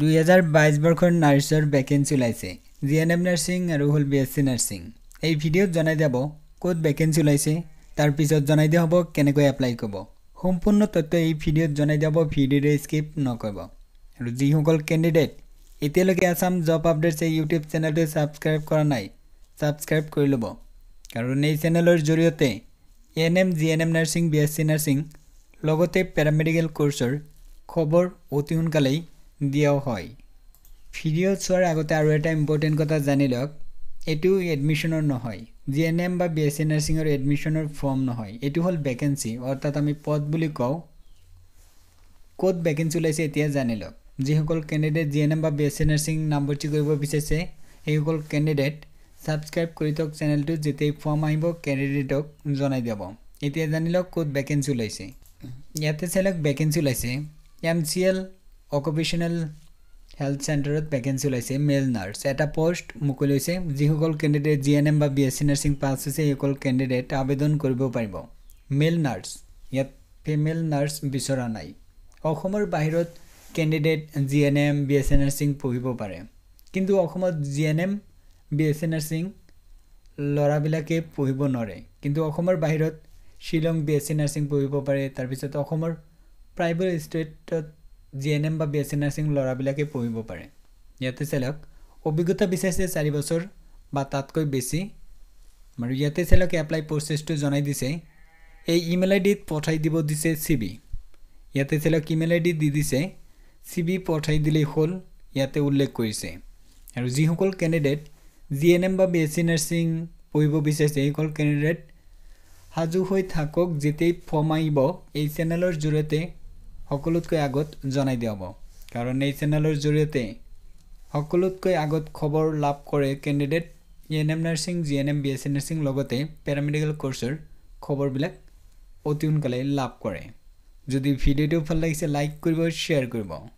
দুহেজাৰ বাইছ বৰ্ষৰ নাৰ্ছৰ ভেকেঞ্চি ওলাইছে জি এন এম নাৰ্ছিং আৰু হ'ল বি এছ চি নাৰ্ছিং এই ভিডিঅ'ত জনাই যাব ক'ত ভেকেঞ্চি ওলাইছে তাৰপিছত জনাই দিয়া হ'ব কেনেকৈ এপ্লাই কৰিব সম্পূৰ্ণ তথ্য এই ভিডিঅ'ত জনাই দিয়া হ'ব ভিডিঅ'টো স্কিপ নকৰিব আৰু যিসকল কেণ্ডিডেট এতিয়ালৈকে আছাম জব আপডেটছ এই ইউটিউব চেনেলটোৱে ছাবস্ক্ৰাইব কৰা নাই ছাবস্ক্ৰাইব কৰি ল'ব কাৰণ এই চেনেলৰ জৰিয়তে N M G N M nursing B S C nursing লগতে পেৰামেডিকেল কোৰ্ছৰ খবৰ অতি সোনকালেই দিয়াও হয় ভিডিঅ' চোৱাৰ আগতে আৰু এটা ইম্পৰ্টেণ্ট কথা জানি লওক এইটো এডমিশ্যনৰ নহয় জি এন এম বা বি এছ চি নাৰ্ছিঙৰ এডমিশ্যনৰ ফৰ্ম নহয় এইটো হ'ল ভেকেঞ্চি অৰ্থাৎ আমি পদ বুলি কওঁ ক'ত ভেকেঞ্চি ওলাইছে এতিয়া জানি লওক যিসকল কেণ্ডিডেট জি এন এম বা বি এছ চি নাৰ্ছিং নামভৰ্তি কৰিব বিচাৰিছে সেইসকল কেণ্ডিডেট ছাবস্ক্ৰাইব কৰি থওক চেনেলটো যেতিয়াই ফৰ্ম আহিব কেণ্ডিডেটক জনাই দিব এতিয়া জানি লওক ক'ত ভেকেঞ্চি ওলাইছে ইয়াতে চাই লওক ভেকেঞ্চি ওলাইছে M C L occupational health চেণ্টাৰত ভেকেঞ্চি ওলাইছে মেল নাৰ্ছ এটা পষ্ট মুকলি হৈছে যিসকল কেণ্ডিডেট জি এন এম বা B S C nursing pass হৈছে সেইসকল কেণ্ডিডেট আবেদন কৰিব পাৰিব মেল নাৰ্ছ ইয়াত ফিমেল নাৰ্ছ বিচৰা নাই অসমৰ বাহিৰত candidate G N M B S C nursing পঢ়িব পাৰে কিন্তু অসমত G N M B S C nursing ল'ৰাবিলাকে পঢ়িব নোৱাৰে কিন্তু অসমৰ বাহিৰত Shillong B S C nursing পঢ়িব পাৰে তাৰপিছত অসমৰ প্ৰাইভেট ষ্টেটত জি এন এম বা বি এছ চি নাৰ্ছিং ল'ৰাবিলাকে পঢ়িব পাৰে ইয়াতে চালক অভিজ্ঞতা বিচাৰিছে চাৰি বছৰ বা তাতকৈ বেছি আৰু ইয়াতে চালকে এপ্লাই প্ৰচেছটো জনাই দিছে এই ইমেইল আই ডিত পঠাই দিব দিছে চি বি ইয়াতে চেলক ইমেইল আই ডি দি দিছে চি বি পঠাই দিলেই হ'ল ইয়াতে উল্লেখ কৰিছে আৰু যিসকল কেণ্ডিডেট জি এন এম বা বি এছ চি নাৰ্ছিং পঢ়িব বিচাৰিছে সেইসকল কেণ্ডিডেট সাজু হৈ থাকক যেতিয়াই ফৰ্ম আহিব এই চেনেলৰ জৰিয়তে সকলোতকৈ আগত জনাই দিয়াব কাৰণ এই চেনেলৰ জৰিয়তে সকলোতকৈ আগত খবৰ লাভ কৰে candidate E N M nursing G N M B S C nursing লগতে পেৰামেডিকেল কৰ্চৰ খবৰবিলাক অতি সোনকালে লাভ কৰে যদি ভিডিঅ'টো ভাল লাগিছে লাইক কৰিব শ্বেয়াৰ কৰিব